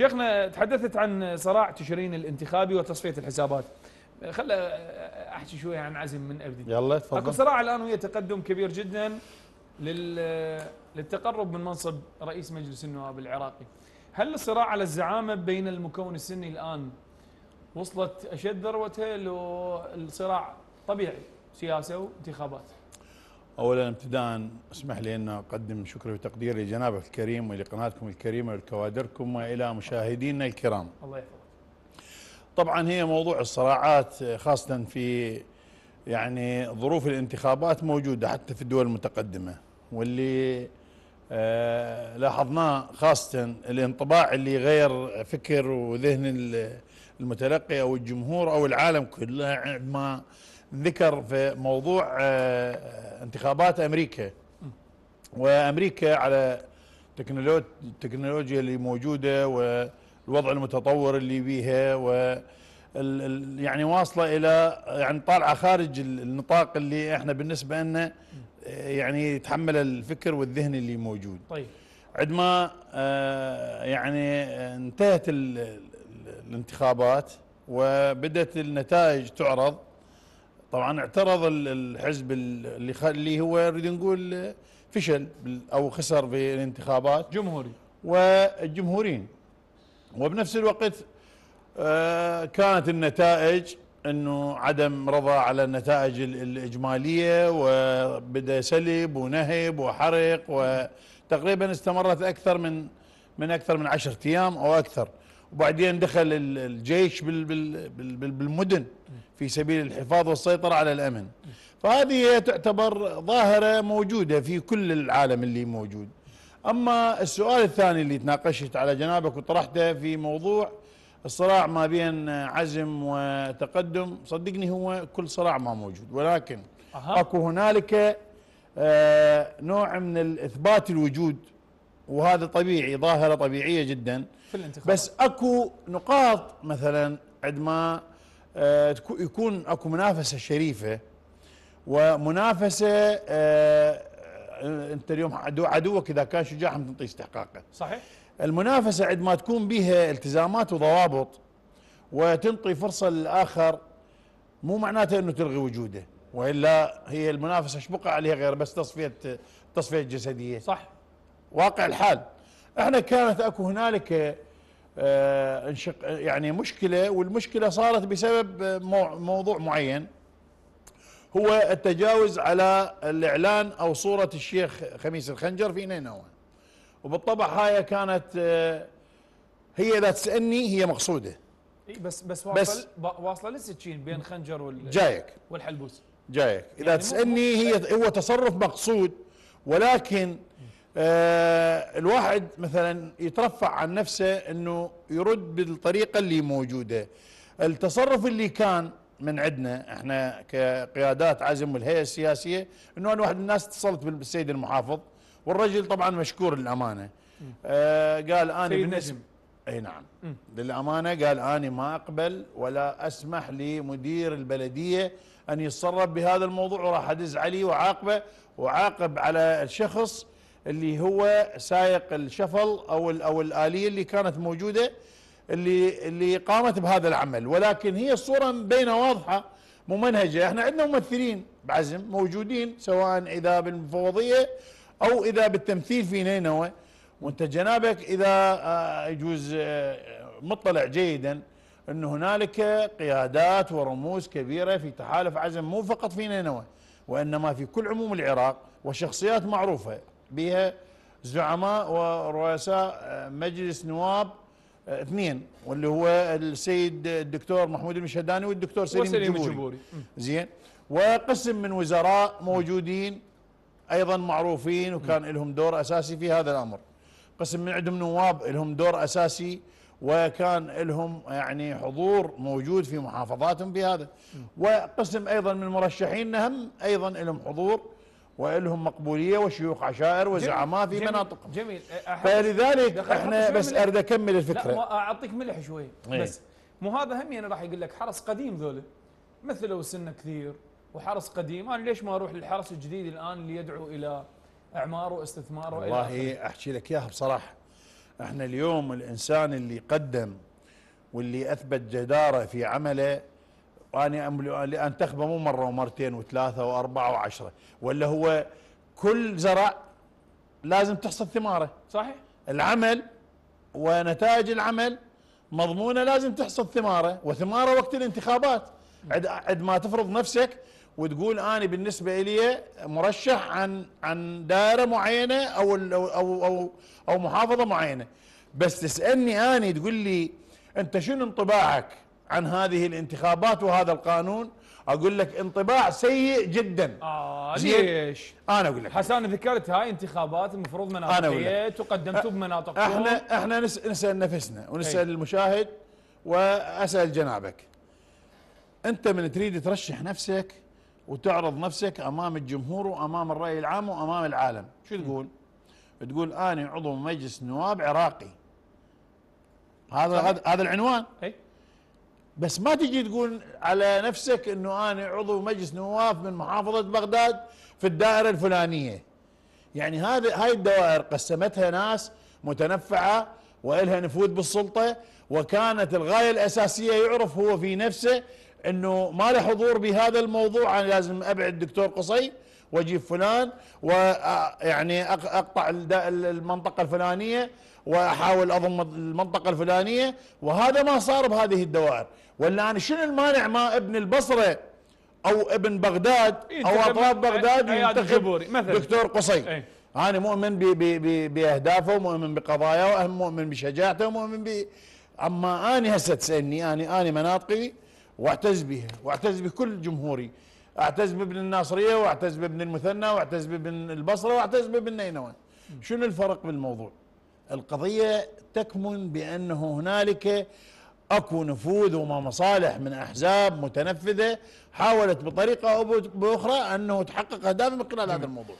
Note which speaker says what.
Speaker 1: شيخنا تحدثت عن صراع تشرين الانتخابي وتصفيه الحسابات خل احكي شويه عن عزم من ابدي يلا تفضل اكو صراع الان ويا تقدم كبير جدا لل للتقرب من منصب رئيس مجلس النواب العراقي هل الصراع على الزعامه بين المكون السني الان وصلت اشد ذروتها لو الصراع طبيعي سياسه وانتخابات اولا ابتداء اسمح لي ان اقدم شكري وتقديري لجنابك الكريم ولقناتكم الكريمه ولكوادركم والى مشاهدينا الكرام. الله يحفظك. طبعا هي موضوع الصراعات خاصه في يعني ظروف الانتخابات موجوده حتى في الدول المتقدمه واللي آه، لاحظناه خاصه الانطباع اللي غير فكر وذهن المتلقي او الجمهور او العالم كله عندما ذكر في موضوع آه، آه، انتخابات امريكا وامريكا على التكنولوجيا اللي موجوده والوضع المتطور اللي بيها و يعني واصله الى يعني طالعه خارج النطاق اللي احنا بالنسبه لنا آه، يعني يتحمل الفكر والذهن اللي موجود طيب عندما يعني انتهت الانتخابات وبدات النتائج تعرض طبعا اعترض الحزب اللي اللي هو نريد نقول فشل او خسر في الانتخابات جمهوري والجمهوريين وبنفس الوقت آه، كانت النتائج انه عدم رضا على النتائج الاجماليه وبدا سلب ونهب وحرق وتقريبا استمرت اكثر من من اكثر من 10 ايام او اكثر وبعدين دخل الجيش بالمدن في سبيل الحفاظ والسيطرة على الأمن فهذه تعتبر ظاهرة موجودة في كل العالم اللي موجود أما السؤال الثاني اللي تناقشت على جنابك وطرحته في موضوع الصراع ما بين عزم وتقدم صدقني هو كل صراع ما موجود ولكن أكو هنالك آه، نوع من الإثبات الوجود وهذا طبيعي ظاهره طبيعيه جدا في الانتخابات بس اكو نقاط مثلا عندما آه، يكون اكو منافسه شريفه ومنافسه آه، انت اليوم عدو عدوك اذا كان شجاع هم تنطي استحقاقه صحيح المنافسه عندما تكون بها التزامات وضوابط وتنطي فرصه للاخر مو معناته انه تلغي وجوده والا هي المنافسه ايش بقى عليها غير بس تصفيه تصفيه جسديه صح واقع الحال احنا كانت اكو هنالك آه، انشق يعني مشكله والمشكله صارت بسبب موضوع معين هو التجاوز على الاعلان او صوره الشيخ خميس الخنجر في نينوى وبالطبع هاي كانت آه، هي اذا تسالني هي مقصوده بس بس واصله بس واصله للسكين بين خنجر وال جايك والحلبوس جايك اذا يعني تسالني هي هو تصرف مقصود ولكن آه، الواحد مثلا يترفع عن نفسه انه يرد بالطريقه اللي موجوده التصرف اللي كان من عندنا احنا كقيادات عزم والهيئه السياسيه انه انا واحد من الناس اتصلت بالسيد المحافظ والرجل طبعا مشكور للامانه آه قال انا بالنسبه اي نعم م. للامانه قال اني ما اقبل ولا اسمح لمدير البلديه ان يتصرف بهذا الموضوع وراح ادز عليه وعاقبه وعاقب على الشخص اللي هو سايق الشفل او او الاليه اللي كانت موجوده اللي اللي قامت بهذا العمل ولكن هي الصوره مبينه واضحه ممنهجه احنا عندنا ممثلين بعزم موجودين سواء اذا بالمفوضيه او اذا بالتمثيل في نينوى وانت جنابك اذا آه، يجوز آه، مطلع جيدا ان هنالك قيادات ورموز كبيره في تحالف عزم مو فقط في نينوى وانما في كل عموم العراق وشخصيات معروفه بها زعماء ورؤساء آه، مجلس نواب آه، اثنين واللي هو السيد الدكتور محمود المشهداني والدكتور سليم, الجبوري, الجبوري. زين وقسم من وزراء موجودين ايضا معروفين وكان لهم دور اساسي في هذا الامر قسم من عندهم نواب لهم دور اساسي وكان لهم يعني حضور موجود في محافظاتهم في هذا وقسم ايضا من المرشحين هم ايضا لهم حضور والهم مقبوليه وشيوخ عشائر وزعماء في مناطقهم جميل فلذلك احنا بس اريد اكمل الفكره لا اعطيك ملح شوي إيه. بس مو هذا همي انا راح يقول لك حرس قديم ذولا مثلوا سنه كثير وحرس قديم انا ليش ما اروح للحرس الجديد الان اللي يدعو الى اعمار واستثمار والى والله احكي لك اياها بصراحه احنا اليوم الانسان اللي قدم واللي اثبت جداره في عمله واني لأن تخبى مو مرة ومرتين وثلاثة وأربعة وعشرة ولا هو كل زرع لازم تحصد ثماره صحيح العمل ونتائج العمل مضمونة لازم تحصد ثماره وثماره وقت الانتخابات عد, ما تفرض نفسك وتقول أنا بالنسبة لي مرشح عن عن دائرة معينة أو أو أو أو محافظة معينة بس تسألني اني تقول لي أنت شنو انطباعك عن هذه الانتخابات وهذا القانون اقول لك انطباع سيء جدا آه ليش؟ انا اقول لك حسان ذكرت هاي انتخابات المفروض مناطقيه تقدمتوا بمناطق احنا احنا نسال نفسنا ونسال هي. إيه. المشاهد واسال جنابك انت من تريد ترشح نفسك وتعرض نفسك امام الجمهور وامام الراي العام وامام العالم شو تقول م. تقول انا عضو مجلس نواب عراقي هذا هذا العنوان اي بس ما تجي تقول على نفسك انه انا عضو مجلس نواب من محافظه بغداد في الدائره الفلانيه يعني هذا هاي الدوائر قسمتها ناس متنفعه والها نفوذ بالسلطه وكانت الغايه الاساسيه يعرف هو في نفسه انه ما له حضور بهذا الموضوع انا لازم ابعد دكتور قصي واجيب فلان ويعني آه، اقطع المنطقه الفلانيه واحاول اضم المنطقه الفلانيه وهذا ما صار بهذه الدوائر ولا انا شنو المانع ما ابن البصره او ابن بغداد إيه، او اطراف بغداد ينتخب دكتور قصي إيه. انا مؤمن باهدافه ومؤمن بقضاياه مؤمن بشجاعته ومؤمن ب اما انا هسه تسالني انا انا مناطقي واعتز بها واعتز بكل جمهوري اعتز بابن الناصريه واعتز بابن المثنى واعتز بابن البصره واعتز بابن نينوى شنو الفرق بالموضوع؟ القضية تكمن بأنه هنالك اكو نفوذ وما مصالح من احزاب متنفذه حاولت بطريقه او باخرى انه تحقق اهداف من خلال هذا الموضوع.